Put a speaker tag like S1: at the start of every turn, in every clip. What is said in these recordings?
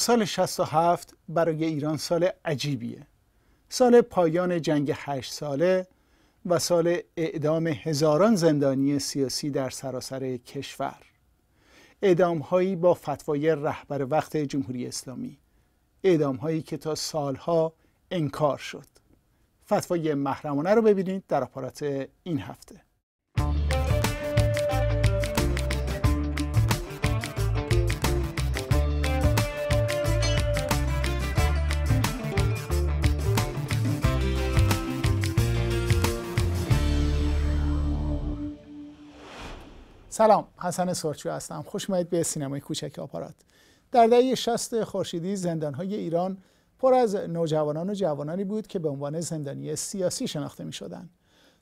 S1: سال 67 برای ایران سال عجیبیه سال پایان جنگ هشت ساله و سال اعدام هزاران زندانی سیاسی در سراسر کشور اعدامهایی با فتوای رهبر وقت جمهوری اسلامی هایی که تا سالها انکار شد فتوای محرمانه رو ببینید در آپارات این هفته سلام حسن سرچو هستم خوش اومدید به سینمای کوچک آپارات در دهه 60 خورشیدی زندان‌های ایران پر از نوجوانان و جوانانی بود که به عنوان زندانی سیاسی شناخته می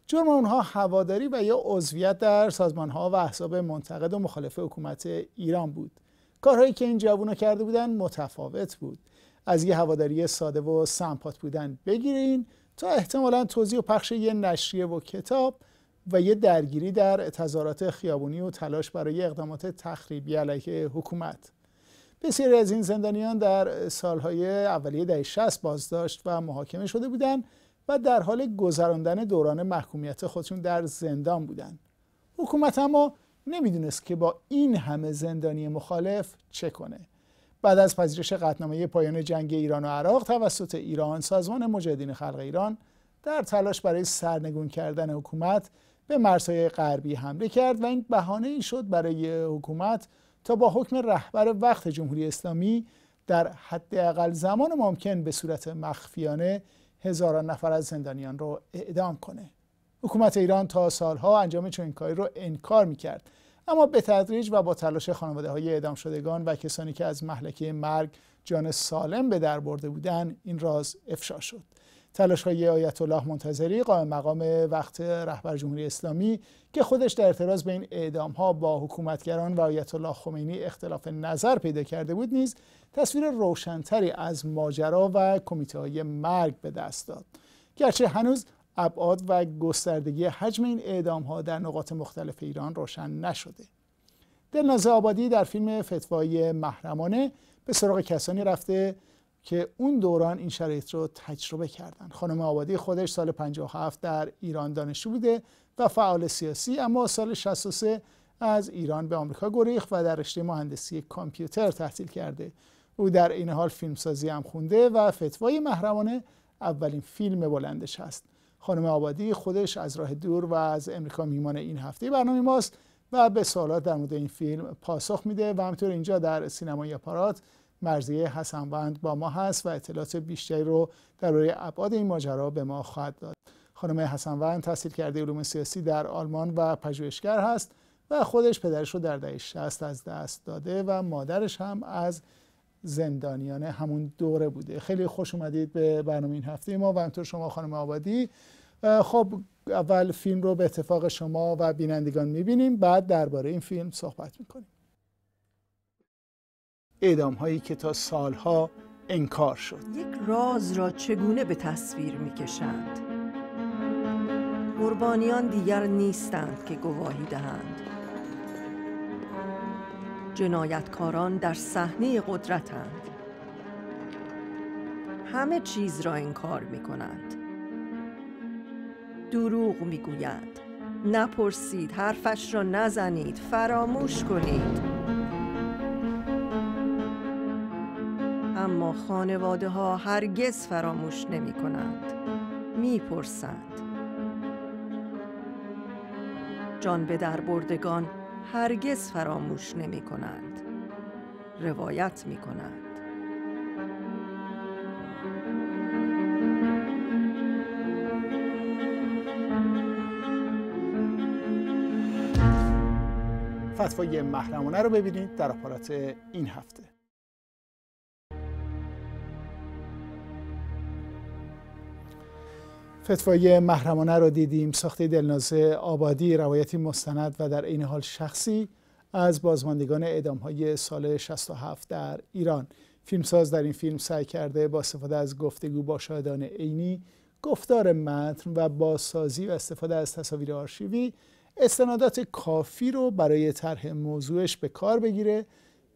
S1: جرم اونها هواداری و یا عضویت در سازمان‌ها و احزاب منتقد و مخالف حکومت ایران بود کارهایی که این جوان‌ها کرده بودند متفاوت بود از یه هواداری ساده و سمپات بودن بگیرین تا احتمالا توضیح و پخش یه نشریه و کتاب و یه درگیری در تظاهرات خیابونی و تلاش برای اقدامات تخریبی علیه حکومت بسیاری از این زندانیان در سالهای اولیه دهه 60 بازداشت و محاکمه شده بودند و در حال گذراندن دوران محکومیت خودشون در زندان بودند حکومت اما نمیدونست که با این همه زندانی مخالف چه کنه بعد از پذیرش قطنامه پایان جنگ ایران و عراق توسط ایران سازمان مجاهدین خلق ایران در تلاش برای سرنگون کردن حکومت به مرزهای غربی حمله کرد و این بهانه ای شد برای حکومت تا با حکم رهبر وقت جمهوری اسلامی در حداقل زمان ممکن به صورت مخفیانه هزاران نفر از زندانیان را اعدام کنه حکومت ایران تا سالها انجام چنین کاری را انکار میکرد اما به تدریج و با تلاش خانواده های اعدام شدگان و کسانی که از محلکه مرگ جان سالم به در برده بودند این راز افشا شد تلاش های آیت الله منتظری قائم مقام وقت رهبر جمهوری اسلامی که خودش در اعتراض به این اعدام ها با حکومتگران و آیت الله خمینی اختلاف نظر پیدا کرده بود نیز تصویر روشنتری از ماجرا و کمیته های مرگ به دست داد گرچه هنوز ابعاد و گستردگی حجم این اعدام ها در نقاط مختلف ایران روشن نشده دلناز آبادی در فیلم فتوای محرمانه به سراغ کسانی رفته که اون دوران این شرایط رو تجربه کردن خانم آبادی خودش سال 57 در ایران دانشجو بوده و فعال سیاسی اما سال 63 از ایران به آمریکا گریخ و در رشته مهندسی کامپیوتر تحصیل کرده او در این حال فیلمسازی هم خونده و فتوای محرمانه اولین فیلم بلندش هست خانم آبادی خودش از راه دور و از امریکا میمان این هفته برنامه ماست و به سوالات در مورد این فیلم پاسخ میده و همطور اینجا در سینمای اپارات مرزیه حسنوند با ما هست و اطلاعات بیشتری رو درباره ابعاد این ماجرا به ما خواهد داد خانم حسنوند تحصیل کرده علوم سیاسی در آلمان و پژوهشگر هست و خودش پدرش رو در دهه 60 از دست داده و مادرش هم از زندانیان همون دوره بوده خیلی خوش اومدید به برنامه این هفته ما و همطور شما خانم آبادی خب اول فیلم رو به اتفاق شما و بینندگان میبینیم بعد درباره این فیلم صحبت میکنیم اعدام هایی که تا سالها انکار شد یک
S2: راز را چگونه به تصویر می کشند قربانیان دیگر نیستند که گواهی دهند جنایتکاران در صحنه قدرتند همه چیز را انکار می کنند دروغ می نپرسید حرفش را نزنید فراموش کنید خانواده ها هرگز فراموش نمی کنند می پرسند. جان به در بردگان هرگز فراموش نمی کنند روایت می کنند
S1: فتوای محرمانه رو ببینید در آپارات این هفته فتوای محرمانه را دیدیم ساخته دلنازه آبادی روایتی مستند و در عین حال شخصی از بازماندگان اعدام های سال 67 در ایران فیلمساز در این فیلم سعی کرده با استفاده از گفتگو با شاهدان عینی گفتار متن و بازسازی و استفاده از تصاویر آرشیوی استنادات کافی رو برای طرح موضوعش به کار بگیره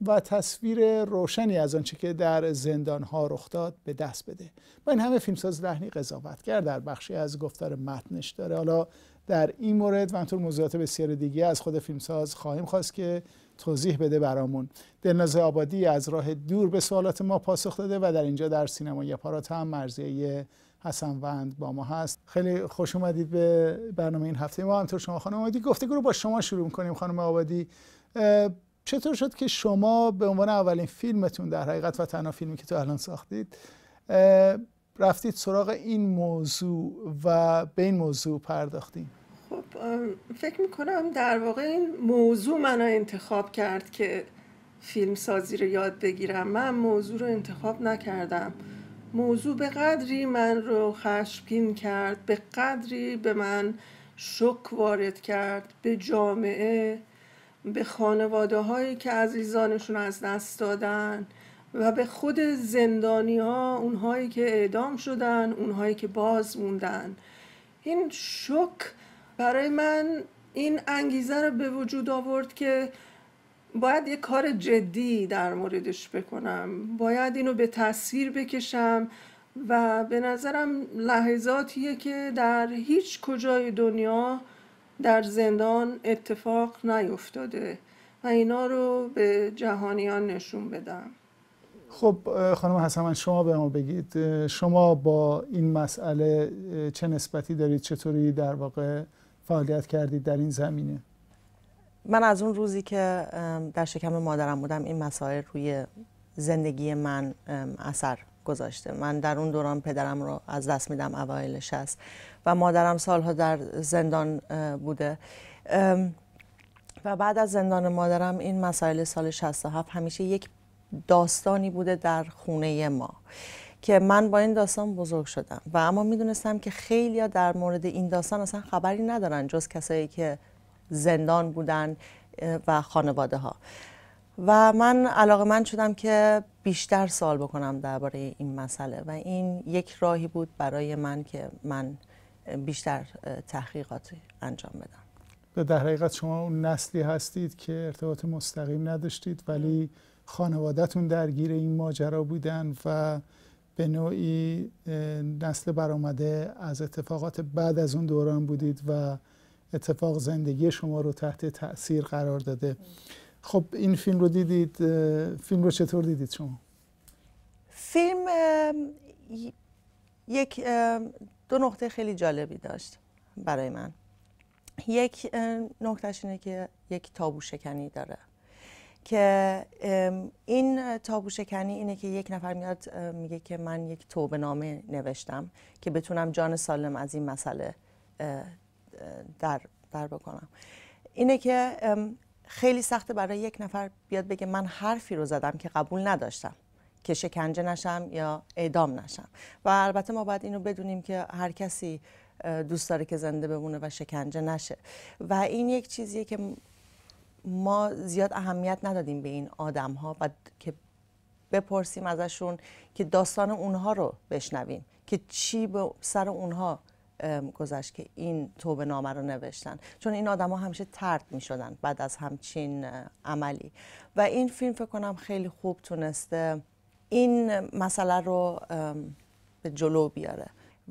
S1: و تصویر روشنی از آنچه که در زندان ها رخ داد به دست بده با این همه فیلمساز لحنی قضاوتگر در بخشی از گفتار متنش داره حالا در این مورد و همطور موضوعات بسیار دیگه از خود فیلمساز خواهیم خواست که توضیح بده برامون دلناز آبادی از راه دور به سوالات ما پاسخ داده و در اینجا در سینما یپارات هم مرزیه حسن وند با ما هست خیلی خوش اومدید به برنامه این هفته ما همطور شما خانم آبادی گفتگو رو با شما شروع کنیم خانم آبادی چطور شد که شما به عنوان اولین فیلمتون در حقیقت و تنها فیلمی که تو الان ساختید رفتید سراغ این موضوع و به این موضوع پرداختیم
S2: خب فکر میکنم در واقع این موضوع من انتخاب کرد که فیلم سازی رو یاد بگیرم من موضوع رو انتخاب نکردم موضوع به قدری من رو خشمگین کرد به قدری به من شک وارد کرد به جامعه به خانواده هایی که عزیزانشون از دست دادن و به خود زندانی ها اونهایی که اعدام شدن اونهایی که باز موندن این شک برای من این انگیزه رو به وجود آورد که باید یه کار جدی در موردش بکنم باید اینو به تصویر بکشم و به نظرم لحظاتیه که در هیچ کجای دنیا در زندان اتفاق نیفتاده و اینا رو به جهانیان نشون بدم
S1: خب خانم حسن شما به ما بگید شما با این مسئله چه نسبتی دارید چطوری در واقع فعالیت کردید در این زمینه
S3: من از اون روزی که در شکم مادرم بودم این مسائل روی زندگی من اثر گذاشته من در اون دوران پدرم رو از دست میدم اوایل 60 و مادرم سالها در زندان بوده و بعد از زندان مادرم این مسائل سال 67 همیشه یک داستانی بوده در خونه ما که من با این داستان بزرگ شدم و اما میدونستم که خیلی در مورد این داستان اصلا خبری ندارن جز کسایی که زندان بودن و خانواده ها و من علاقه من شدم که بیشتر سال بکنم درباره این مسئله و این یک راهی بود برای من که من بیشتر تحقیقات انجام بدن
S1: به در حقیقت شما اون نسلی هستید که ارتباط مستقیم نداشتید ولی خانوادهتون درگیر این ماجرا بودن و به نوعی نسل برآمده از اتفاقات بعد از اون دوران بودید و اتفاق زندگی شما رو تحت تاثیر قرار داده خب این فیلم رو دیدید فیلم رو چطور دیدید
S3: شما فیلم یک دو نقطه خیلی جالبی داشت برای من یک نکتهش اینه که یک تابو شکنی داره که این تابو شکنی اینه که یک نفر میاد میگه که من یک توبه نامه نوشتم که بتونم جان سالم از این مسئله در بکنم اینه که خیلی سخته برای یک نفر بیاد بگه من حرفی رو زدم که قبول نداشتم که شکنجه نشم یا اعدام نشم و البته ما باید اینو بدونیم که هر کسی دوست داره که زنده بمونه و شکنجه نشه و این یک چیزیه که ما زیاد اهمیت ندادیم به این آدم ها و که بپرسیم ازشون که داستان اونها رو بشنویم که چی به سر اونها گذشت که این توبه نامه رو نوشتن چون این ها همیشه ترد می شدن بعد از همچین عملی و این فیلم فکر کنم خیلی خوب تونسته این مسئله رو به جلو بیاره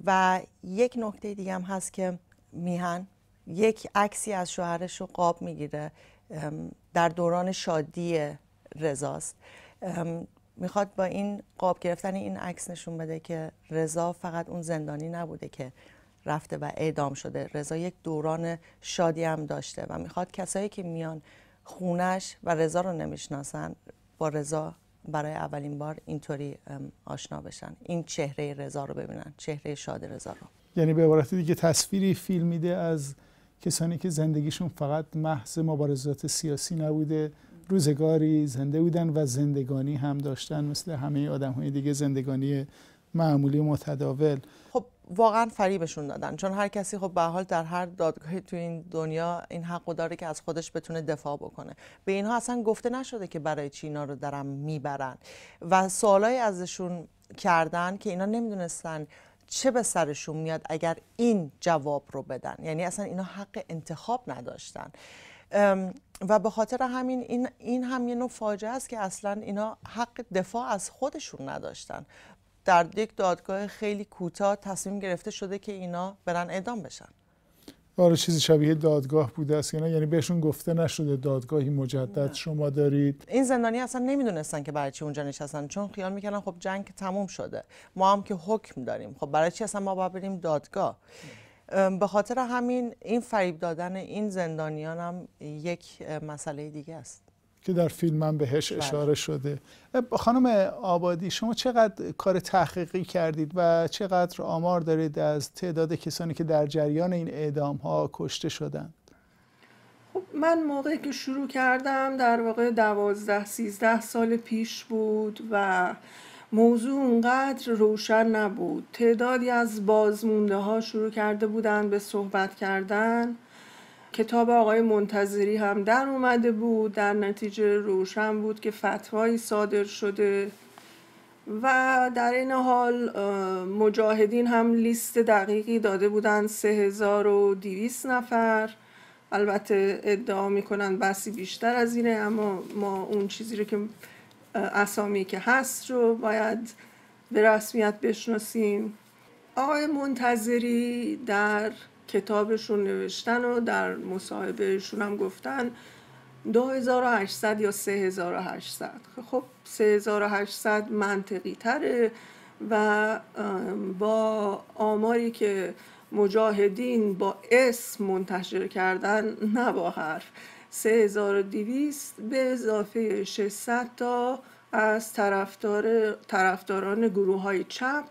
S3: و یک نکته دیگه هم هست که میهن یک عکسی از شوهرش رو قاب میگیره در دوران شادی رضاست میخواد با این قاب گرفتن این عکس نشون بده که رضا فقط اون زندانی نبوده که رفته و اعدام شده رضا یک دوران شادی هم داشته و میخواد کسایی که میان خونش و رضا رو نمیشناسن با رضا برای اولین بار اینطوری آشنا بشن این چهره رضا رو ببینن چهره شاد رضا رو
S1: یعنی به عبارت دیگه تصویری فیلم میده از کسانی که زندگیشون فقط محض مبارزات سیاسی نبوده روزگاری زنده بودن و زندگانی هم داشتن مثل همه آدم های دیگه زندگانی معمولی و متداول
S3: خب واقعا فریبشون دادن چون هر کسی خب به حال در هر دادگاهی تو این دنیا این حق داره که از خودش بتونه دفاع بکنه به اینها اصلا گفته نشده که برای چی اینا رو دارن میبرن و سوالای ازشون کردن که اینا نمیدونستن چه به سرشون میاد اگر این جواب رو بدن یعنی اصلا اینا حق انتخاب نداشتن و به خاطر همین این, این هم یه نوع فاجعه است که اصلا اینا حق دفاع از خودشون نداشتن در یک دادگاه خیلی کوتاه تصمیم گرفته شده که اینا برن اعدام بشن
S1: آره چیزی شبیه دادگاه بوده است یعنی یعنی بهشون گفته نشده دادگاهی مجدد شما دارید
S3: این زندانی اصلا نمیدونستن که برای چی اونجا نشستن چون خیال میکنن خب جنگ تموم شده ما هم که حکم داریم خب برای چی اصلا ما باید بریم دادگاه به خاطر همین این فریب دادن این زندانیان هم یک مسئله دیگه است
S1: که در فیلم هم بهش بله. اشاره شده خانم آبادی شما چقدر کار تحقیقی کردید و چقدر آمار دارید از تعداد کسانی که در جریان این اعدام ها کشته شدند
S2: خب من موقعی که شروع کردم در واقع دوازده سیزده سال پیش بود و موضوع اونقدر روشن نبود تعدادی از بازمونده ها شروع کرده بودند به صحبت کردن کتاب آقای منتظری هم در اومده بود در نتیجه روشن بود که فتوایی صادر شده و در این حال مجاهدین هم لیست دقیقی داده بودن 3200 نفر البته ادعا میکنن بسی بیشتر از اینه اما ما اون چیزی رو که اسامی که هست رو باید به رسمیت بشناسیم آقای منتظری در کتابشون نوشتن و در مصاحبهشون هم گفتن 2800 یا 3800 خب 3800 منطقی تره و با آماری که مجاهدین با اسم منتشر کردن نه با حرف 3200 به اضافه 600 تا از طرفدار طرفداران گروه های چپ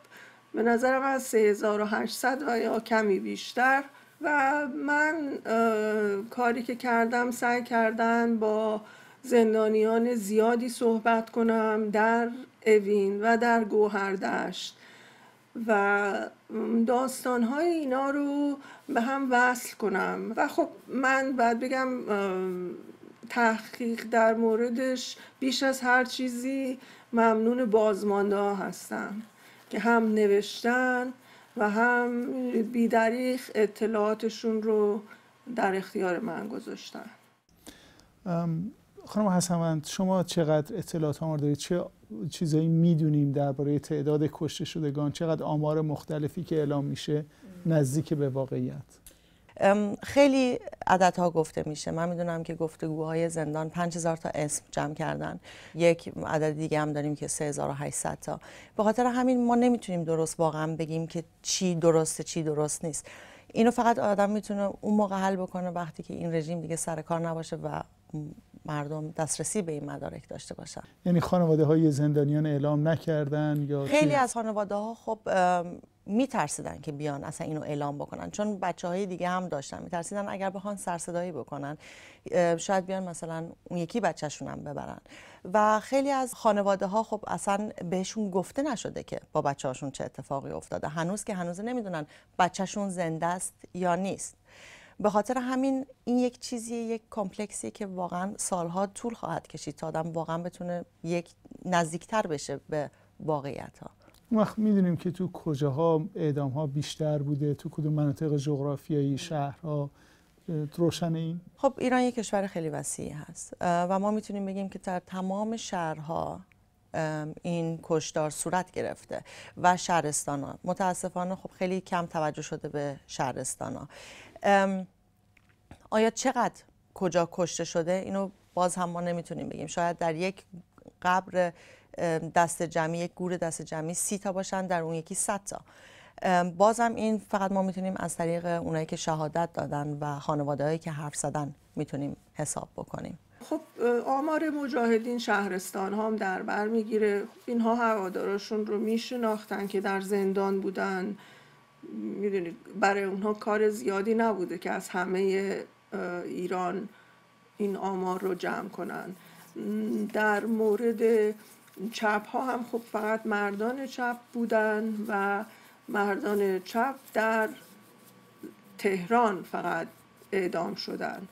S2: به نظرم از 3800 و یا کمی بیشتر و من کاری که کردم سعی کردن با زندانیان زیادی صحبت کنم در اوین و در گوهردشت و داستان های اینا رو به هم وصل کنم و خب من باید بگم تحقیق در موردش بیش از هر چیزی ممنون بازمانده هستم که هم نوشتن و هم بیدریخ اطلاعاتشون رو در اختیار من گذاشتن
S1: خانم حسنوند شما چقدر اطلاعات دارید چه چیزایی میدونیم درباره تعداد کشته شدگان چقدر آمار مختلفی که اعلام میشه نزدیک به واقعیت
S3: خیلی عددها گفته میشه من میدونم که گفتگوهای زندان 5000 تا اسم جمع کردن یک عدد دیگه هم داریم که 3800 تا به خاطر همین ما نمیتونیم درست واقعا بگیم که چی درسته چی درست نیست اینو فقط آدم میتونه اون موقع حل بکنه وقتی که این رژیم دیگه سر کار نباشه و مردم دسترسی به این مدارک داشته باشن
S1: یعنی خانواده های زندانیان اعلام نکردن یا خیلی از
S3: خانواده ها خب میترسیدن که بیان اصلا اینو اعلام بکنن چون بچه های دیگه هم داشتن میترسیدن اگر بخوان سرصدایی بکنن شاید بیان مثلا اون یکی بچهشون هم ببرن و خیلی از خانواده ها خب اصلا بهشون گفته نشده که با بچه هاشون چه اتفاقی افتاده هنوز که هنوز نمیدونن بچهشون زنده است یا نیست به خاطر همین این یک چیزی یک کمپلکسی که واقعا سالها طول خواهد کشید تا آدم واقعا بتونه یک نزدیکتر بشه به واقعیت ها
S1: اون وقت میدونیم که تو کجاها اعدام ها بیشتر بوده تو کدوم مناطق جغرافیایی شهرها روشن این خب ایران یک
S3: کشور خیلی وسیعی هست و ما میتونیم بگیم که در تمام شهرها این کشدار صورت گرفته و شهرستان ها متاسفانه خب خیلی کم توجه شده به شهرستان ها آیا چقدر کجا کشته شده اینو باز هم ما نمیتونیم بگیم شاید در یک قبر دست جمعی یک گور دست جمعی سی تا باشن در اون یکی 100 تا بازم این فقط ما میتونیم از طریق اونایی که شهادت دادن و خانواده هایی که حرف زدن میتونیم حساب بکنیم
S2: خب آمار مجاهدین شهرستان هم در بر میگیره اینها هواداراشون رو میشناختن که در زندان بودن میدونید برای اونها کار زیادی نبوده که از همه ایران این آمار رو جمع کنن در مورد چپ ها هم خب فقط مردان چپ بودن و مردان چپ در تهران فقط اعدام شدن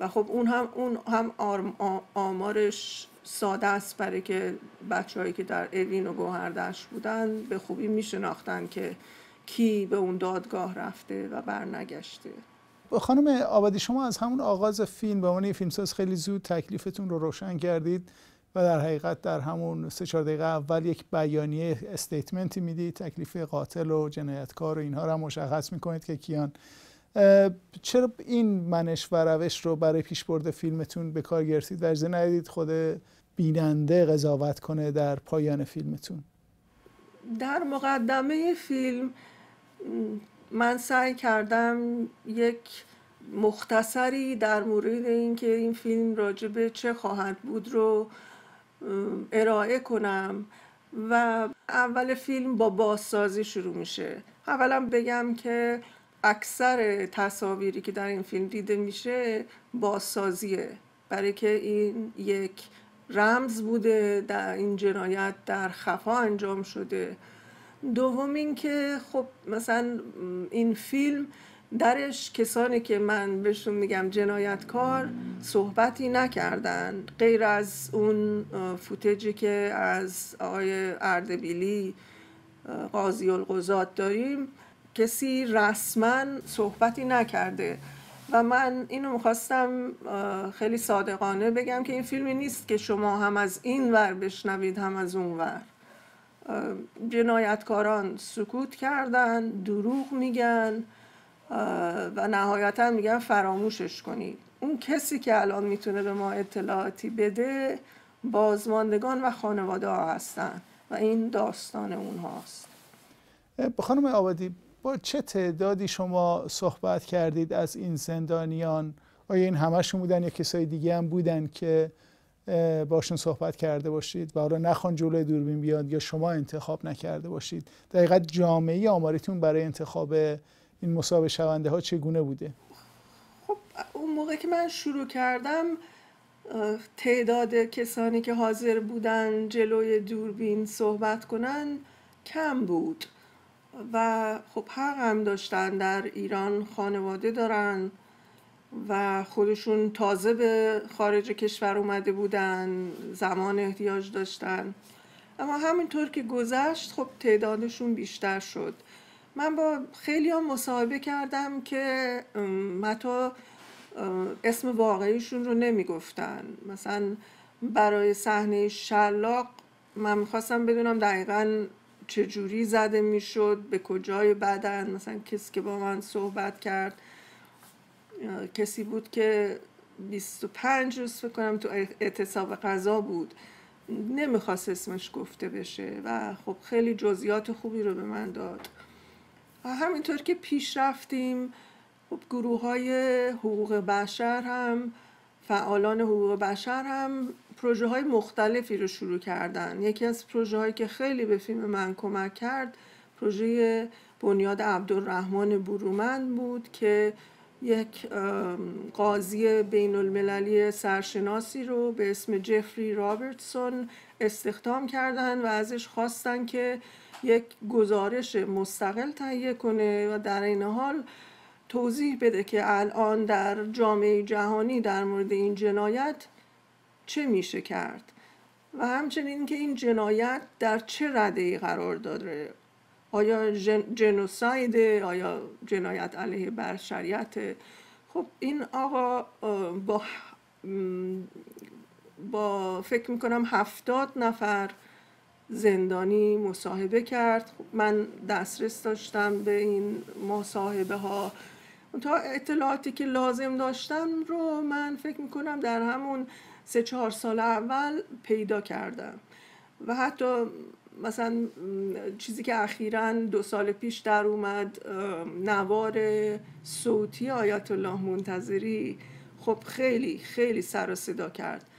S2: و خب اون هم اون هم آمارش ساده است برای که بچههایی که در اوین و گوهردش بودن به خوبی میشناختن که کی به اون دادگاه رفته و برنگشته
S1: خانم آبادی شما از همون آغاز فیلم به عنوان فیلمساز خیلی زود تکلیفتون رو روشن کردید و در حقیقت در همون سه چهار دقیقه اول یک بیانیه استیتمنتی میدید تکلیف قاتل و جنایتکار و اینها رو هم مشخص میکنید که کیان چرا این منش و روش رو برای پیش برده فیلمتون به کار گرفتید و اجازه ندید خود بیننده قضاوت کنه در پایان فیلمتون
S2: در مقدمه فیلم من سعی کردم یک مختصری در مورد اینکه این فیلم راجبه چه خواهد بود رو ارائه کنم و اول فیلم با بازسازی شروع میشه اولا بگم که اکثر تصاویری که در این فیلم دیده میشه بازسازیه برای که این یک رمز بوده در این جنایت در خفا انجام شده دوم اینکه خب مثلا این فیلم درش کسانی که من بهشون میگم جنایتکار صحبتی نکردن غیر از اون فوتجی که از آقای اردبیلی قاضی القضات داریم کسی رسما صحبتی نکرده و من اینو میخواستم خیلی صادقانه بگم که این فیلمی نیست که شما هم از این ور بشنوید هم از اون ور جنایتکاران سکوت کردن دروغ میگن و نهایتا میگم فراموشش کنید اون کسی که الان میتونه به ما اطلاعاتی بده بازماندگان و خانواده ها هستن و این داستان اونهاست
S1: خانم آبادی با چه تعدادی شما صحبت کردید از این زندانیان آیا این همشون بودن یا کسای دیگه هم بودن که باشون صحبت کرده باشید و حالا نخوان جلوی دوربین بیاد یا شما انتخاب نکرده باشید دقیقا جامعه آماریتون برای انتخاب این مسابقه شونده ها چگونه بوده
S2: خب اون موقع که من شروع کردم تعداد کسانی که حاضر بودن جلوی دوربین صحبت کنن کم بود و خب حق هم داشتن در ایران خانواده دارن و خودشون تازه به خارج کشور اومده بودن زمان احتیاج داشتن اما همینطور که گذشت خب تعدادشون بیشتر شد من با خیلی هم مصاحبه کردم که متا اسم واقعیشون رو نمیگفتن مثلا برای صحنه شلاق من میخواستم بدونم دقیقا چجوری زده میشد به کجای بدن مثلا کسی که با من صحبت کرد کسی بود که 25 روز فکر کنم تو اعتصاب غذا بود نمیخواست اسمش گفته بشه و خب خیلی جزئیات خوبی رو به من داد همینطور که پیش رفتیم خب گروه های حقوق بشر هم فعالان حقوق بشر هم پروژه های مختلفی رو شروع کردن یکی از پروژه هایی که خیلی به فیلم من کمک کرد پروژه بنیاد عبدالرحمن برومند بود که یک قاضی بین المللی سرشناسی رو به اسم جفری رابرتسون استخدام کردن و ازش خواستن که یک گزارش مستقل تهیه کنه و در این حال توضیح بده که الان در جامعه جهانی در مورد این جنایت چه میشه کرد و همچنین که این جنایت در چه رده ای قرار داره آیا جن، آیا جنایت علیه بشریت خب این آقا با با فکر میکنم هفتاد نفر زندانی مصاحبه کرد من دسترس داشتم به این مصاحبه ها تا اطلاعاتی که لازم داشتم رو من فکر میکنم در همون سه چهار سال اول پیدا کردم و حتی مثلا چیزی که اخیرا دو سال پیش در اومد نوار صوتی آیت الله منتظری خب خیلی خیلی سر و صدا کرد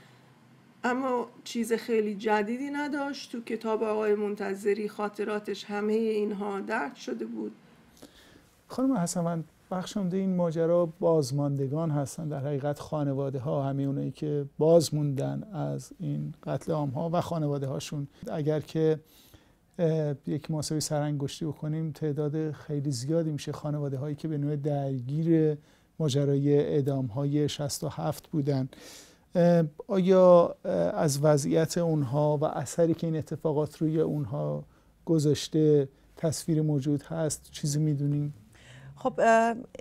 S2: اما چیز خیلی جدیدی نداشت تو کتاب آقای منتظری خاطراتش همه اینها درد شده بود
S1: خانم حسن بخشنده این ماجرا بازماندگان هستن در حقیقت خانواده ها همه اونایی که باز از این قتل عام ها و خانواده هاشون اگر که یک ماسوی سرانگشتی بکنیم تعداد خیلی زیادی میشه خانواده هایی که به نوع درگیر ماجرای اعدام های 67 بودن آیا از وضعیت اونها و اثری که این اتفاقات روی اونها گذاشته تصویر موجود هست چیزی میدونیم؟
S3: خب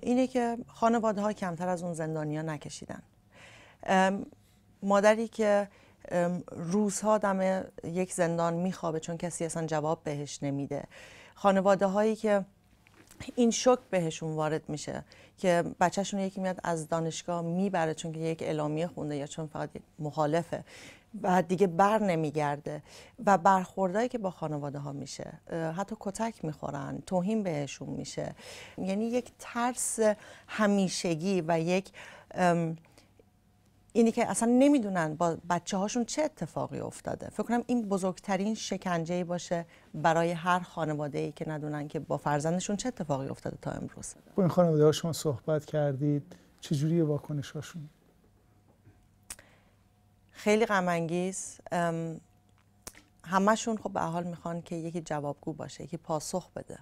S3: اینه که خانواده ها کمتر از اون زندانیا نکشیدن مادری که روزها دم یک زندان میخوابه چون کسی اصلا جواب بهش نمیده خانواده هایی که این شک بهشون وارد میشه که بچهشون یکی میاد از دانشگاه میبره چون که یک اعلامیه خونده یا چون فقط مخالفه و دیگه بر نمیگرده و برخوردهایی که با خانواده ها میشه حتی کتک میخورن توهین بهشون میشه یعنی یک ترس همیشگی و یک اینی که اصلا نمیدونن با بچه هاشون چه اتفاقی افتاده فکر کنم این بزرگترین شکنجه ای باشه برای هر خانواده ای که ندونن که با فرزندشون چه اتفاقی افتاده تا امروز
S1: با این خانواده ها شما صحبت کردید چجوری واکنش هاشون؟
S3: خیلی غم انگیز همشون خب به حال میخوان که یکی جوابگو باشه یکی پاسخ بده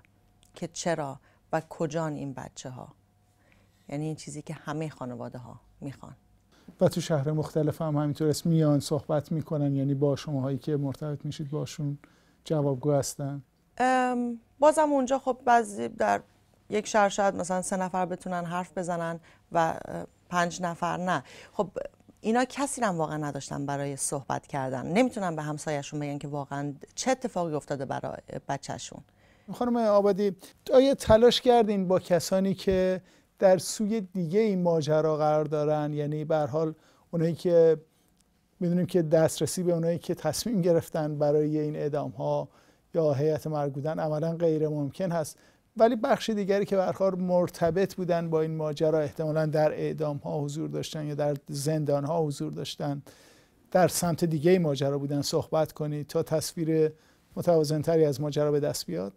S3: که چرا و کجان این بچه ها یعنی این چیزی که همه خانواده ها میخوان
S1: و تو شهر مختلف هم همینطور اسم میان صحبت میکنن یعنی با هایی که مرتبط میشید باشون جوابگو هستن
S3: بازم اونجا خب بعضی در یک شهر شاید مثلا سه نفر بتونن حرف بزنن و پنج نفر نه خب اینا کسی هم واقعا نداشتن برای صحبت کردن نمیتونن به همسایشون بگن که واقعا چه اتفاقی افتاده برای بچهشون
S1: خانم آبادی آیا تلاش کردین با کسانی که در سوی دیگه این ماجرا قرار دارن یعنی به حال اونایی که میدونیم که دسترسی به اونایی که تصمیم گرفتن برای این اعدام ها یا هیئت مرگ بودن عملا غیر ممکن هست ولی بخش دیگری که برخار مرتبط بودن با این ماجرا احتمالا در اعدام ها حضور داشتن یا در زندان ها حضور داشتن در سمت دیگه ماجرا بودن صحبت کنید تا تصویر تری از ماجرا به دست بیاد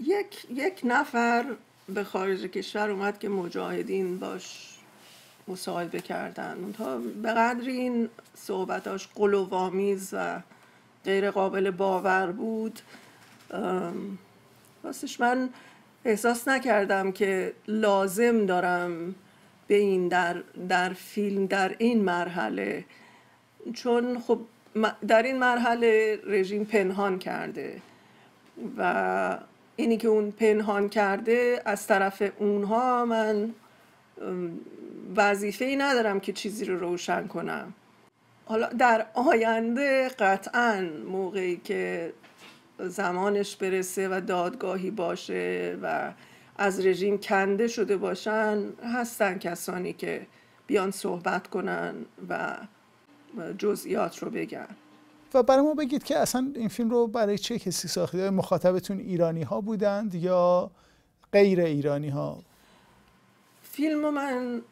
S2: یک, یک نفر به خارج کشور اومد که مجاهدین باش مصاحبه کردن تا به قدر این صحبتاش قلوامیز و غیر قابل باور بود راستش من احساس نکردم که لازم دارم به این در, در فیلم در این مرحله چون خب در این مرحله رژیم پنهان کرده و اینی که اون پنهان کرده از طرف اونها من وظیفه ای ندارم که چیزی رو روشن کنم حالا در آینده قطعا موقعی که زمانش برسه و دادگاهی باشه و از رژیم کنده شده باشن هستن کسانی که بیان صحبت کنن و جزئیات رو بگن و برای ما
S1: بگید که اصلا این فیلم رو برای چه کسی های مخاطبتون ایرانی ها بودند یا غیر ایرانی ها
S2: فیلم من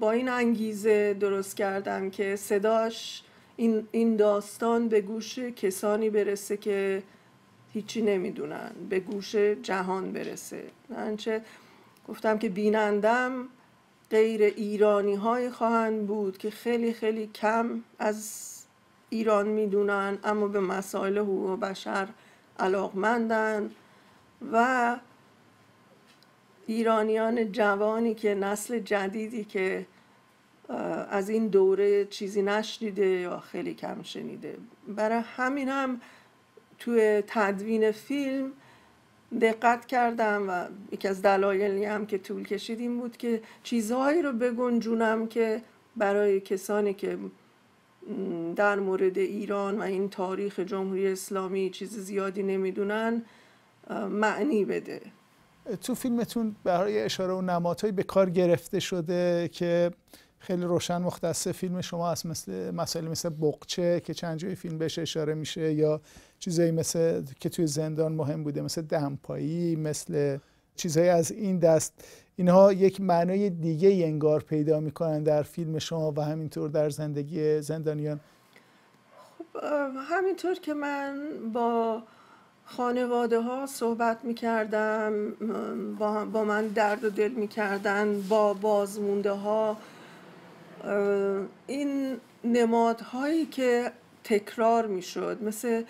S2: با این انگیزه درست کردم که صداش این, این داستان به گوش کسانی برسه که هیچی نمیدونن به گوش جهان برسه چه؟ گفتم که بینندم غیر ایرانی های خواهند بود که خیلی خیلی کم از ایران میدونن اما به مسائل حقوق بشر علاقمندن و ایرانیان جوانی که نسل جدیدی که از این دوره چیزی نشنیده یا خیلی کم شنیده برای همین هم توی تدوین فیلم دقت کردم و یکی از دلایلی هم که طول کشید این بود که چیزهایی رو بگنجونم که برای کسانی که در مورد ایران و این تاریخ جمهوری اسلامی چیز زیادی نمیدونن معنی بده
S1: تو فیلمتون برای اشاره و نمادهایی به کار گرفته شده که خیلی روشن مختص فیلم شما هست مثل مسائل مثل بقچه که چند جای فیلم بهش اشاره میشه یا چیزایی مثل که توی زندان مهم بوده مثل دمپایی مثل چیزهایی از این دست اینها یک معنای دیگه انگار پیدا میکنن در فیلم شما و همینطور در زندگی زندانیان
S2: خب همینطور که من با خانواده ها صحبت میکردم با, من درد و دل میکردن با بازمونده ها این نمادهایی که تکرار میشد مثل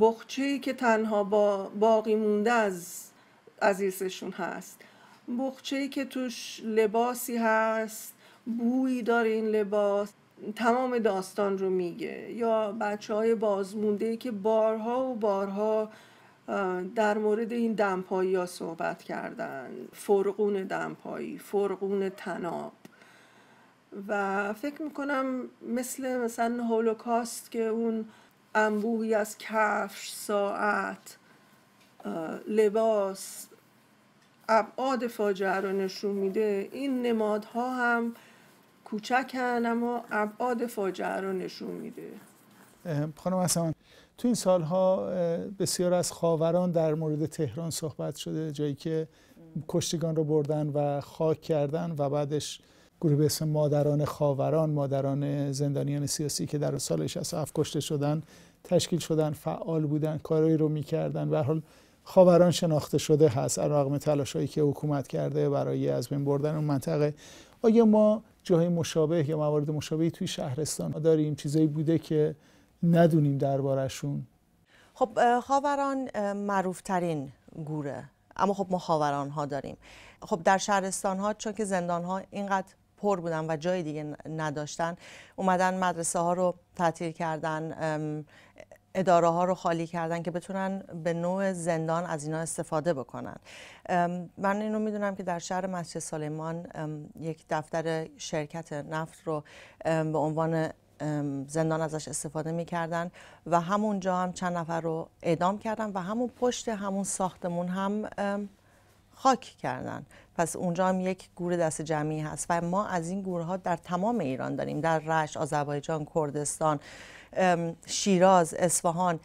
S2: بخچه که تنها با باقی مونده از عزیزشون هست بخچه که توش لباسی هست بویی داره این لباس تمام داستان رو میگه یا بچه های بازمونده که بارها و بارها در مورد این دمپایی ها صحبت کردن فرقون دمپایی فرقون تناب و فکر میکنم مثل مثلا هولوکاست که اون انبوهی از کفش ساعت لباس ابعاد فاجعه رو نشون میده این نمادها هم کوچکن اما ابعاد فاجعه رو نشون میده
S1: خانم مثلا تو این سالها بسیار از خاوران در مورد تهران صحبت شده جایی که کشتگان رو بردن و خاک کردن و بعدش گروه به اسم مادران خاوران مادران زندانیان سیاسی که در سال 67 کشته شدن تشکیل شدن فعال بودن کارایی رو میکردن و حال خاوران شناخته شده هست تلاش هایی که حکومت کرده برای از بین بردن اون منطقه آیا ما جاهای مشابه یا موارد مشابهی توی شهرستان داریم چیزایی بوده که ندونیم دربارشون
S3: خب خاوران معروف ترین گوره اما خب ما خاوران ها داریم خب در شهرستان ها چون که زندان ها اینقدر پر بودن و جای دیگه نداشتن اومدن مدرسه ها رو تعطیل کردن اداره ها رو خالی کردن که بتونن به نوع زندان از اینا استفاده بکنن من اینو میدونم که در شهر مسجد سلیمان یک دفتر شرکت نفت رو به عنوان زندان ازش استفاده میکردن و همونجا هم چند نفر رو اعدام کردن و همون پشت همون ساختمون هم خاک کردن پس اونجا هم یک گور دست جمعی هست و ما از این گورها در تمام ایران داریم در رشت آذربایجان کردستان شیراز اصفهان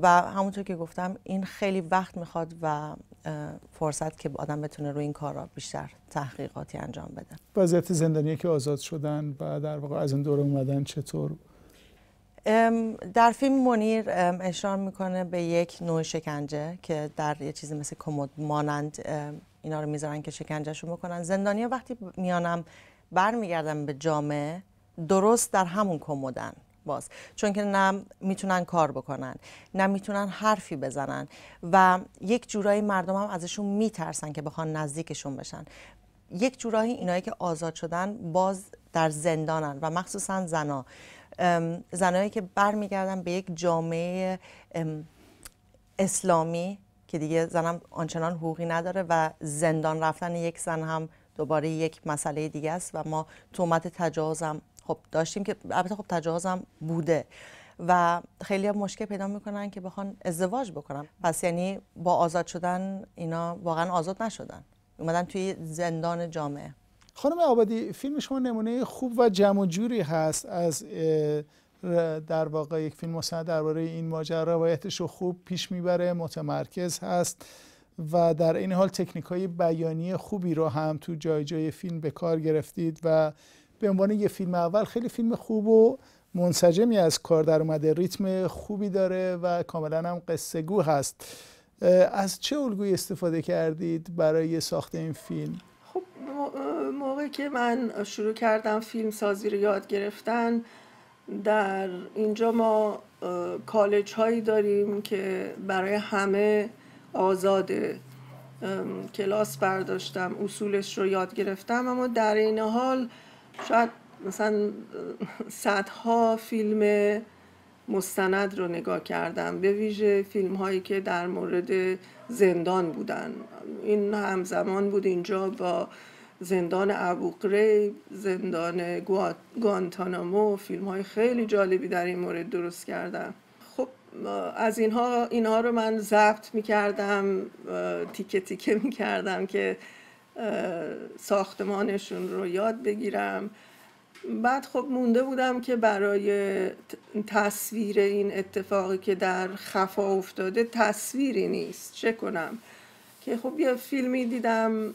S3: و همونطور که گفتم این خیلی وقت میخواد و فرصت که آدم بتونه روی این کار را بیشتر تحقیقاتی انجام بده
S1: وضعیت زندانی که آزاد شدن و در واقع از این دوره اومدن چطور
S3: در فیلم منیر اشاره میکنه به یک نوع شکنجه که در یه چیزی مثل کمد مانند اینا رو میذارن که شکنجهشون میکنن زندانی وقتی میانم برمیگردن به جامعه درست در همون کمدن باز چون که نه میتونن کار بکنن نه میتونن حرفی بزنن و یک جورایی مردم هم ازشون میترسن که بخوان نزدیکشون بشن یک جورایی اینایی که آزاد شدن باز در زندانن و مخصوصا زنا زنایی که برمیگردن به یک جامعه اسلامی که دیگه زنم آنچنان حقوقی نداره و زندان رفتن یک زن هم دوباره یک مسئله دیگه است و ما تومت تجاوزم خب داشتیم که البته خب تجاوزم بوده و خیلی مشکل پیدا میکنن که بخوان ازدواج بکنن پس یعنی با آزاد شدن اینا واقعا آزاد نشدن اومدن توی زندان جامعه خانم آبادی فیلم شما نمونه خوب و
S1: جمع جوری هست از در واقع یک فیلم مستند درباره این ماجرا روایتش رو خوب پیش میبره متمرکز هست و در این حال تکنیک های بیانی خوبی رو هم تو جای جای فیلم به کار گرفتید و به عنوان یه فیلم اول خیلی فیلم خوب و منسجمی از کار در اومده ریتم خوبی داره و کاملا هم قصه گو هست از چه الگویی استفاده کردید برای ساخت این فیلم
S2: خب موقع که من شروع کردم فیلم سازی رو یاد گرفتن در اینجا ما کالج هایی داریم که برای همه آزاده کلاس برداشتم اصولش رو یاد گرفتم اما در این حال شاید مثلا صدها فیلم مستند رو نگاه کردم به ویژه فیلم هایی که در مورد زندان بودن این همزمان بود اینجا با زندان ابو زندان گوانتانامو فیلم های خیلی جالبی در این مورد درست کردم خب از اینها اینها رو من ضبط می کردم تیکه تیکه می کردم که ساختمانشون رو یاد بگیرم بعد خب مونده بودم که برای تصویر این اتفاقی که در خفا افتاده تصویری نیست چه کنم که خب یه فیلمی دیدم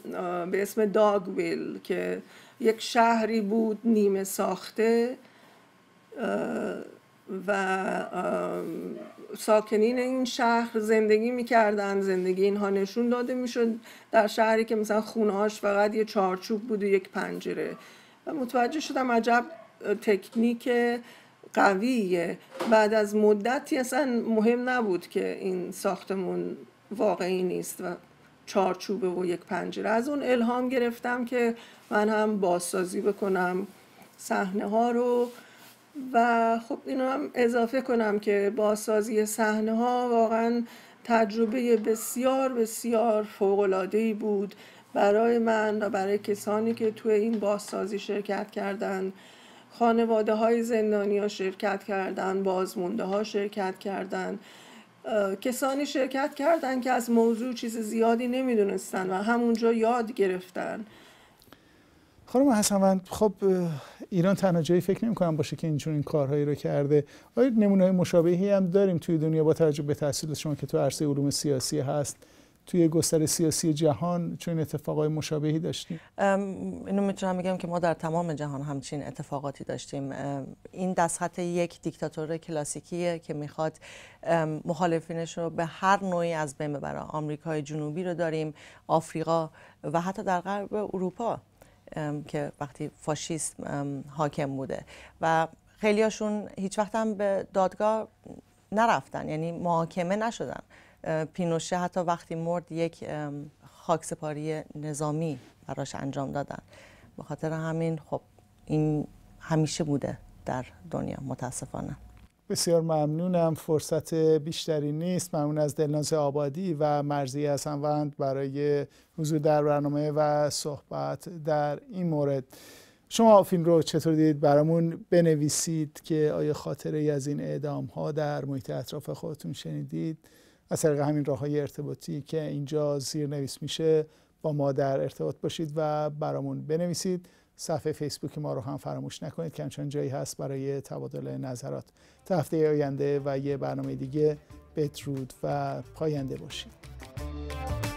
S2: به اسم داگ ویل که یک شهری بود نیمه ساخته و ساکنین این شهر زندگی میکردن زندگی اینها نشون داده میشد در شهری که مثلا خونهاش فقط یه چارچوب بود و یک پنجره و متوجه شدم عجب تکنیک قویه بعد از مدتی اصلا مهم نبود که این ساختمون واقعی نیست و چارچوبه و یک پنجره از اون الهام گرفتم که من هم بازسازی بکنم صحنه ها رو و خب اینو هم اضافه کنم که بازسازی صحنه ها واقعا تجربه بسیار بسیار ای بود برای من و برای کسانی که توی این بازسازی شرکت کردند خانواده های زندانی ها شرکت کردند بازمونده ها شرکت کردند کسانی شرکت کردند که از موضوع چیز زیادی نمیدونستن و همونجا یاد گرفتن
S1: خانم حسنوند خب ایران تنها جایی فکر نمی کنم باشه که اینجور این کارهایی رو کرده آیا نمونه مشابهی هم داریم توی دنیا با توجه به تحصیل شما که تو عرصه علوم سیاسی هست توی گستر سیاسی جهان چون اتفاقای مشابهی داشتیم
S3: اینو میتونم بگم که ما در تمام جهان همچین اتفاقاتی داشتیم این دست یک دیکتاتور کلاسیکیه که میخواد مخالفینش رو به هر نوعی از بین ببره آمریکای جنوبی رو داریم آفریقا و حتی در غرب اروپا که وقتی فاشیسم حاکم بوده و خیلیاشون هیچ وقت هم به دادگاه نرفتن یعنی محاکمه نشدن پینوشه حتی وقتی مرد یک خاکسپاری نظامی براش انجام دادن به خاطر همین خب این همیشه بوده در دنیا متاسفانه
S1: بسیار ممنونم فرصت بیشتری نیست ممنون از دلناز آبادی و مرزی حسنوند برای حضور در برنامه و صحبت در این مورد شما فیلم رو چطور دیدید برامون بنویسید که آیا خاطره ای از این اعدام ها در محیط اطراف خودتون شنیدید از طریق همین راه های ارتباطی که اینجا زیر نویس میشه با ما در ارتباط باشید و برامون بنویسید صفحه فیسبوک ما رو هم فراموش نکنید که همچنان جایی هست برای تبادل نظرات تا هفته آینده و یه برنامه دیگه بترود و پاینده باشید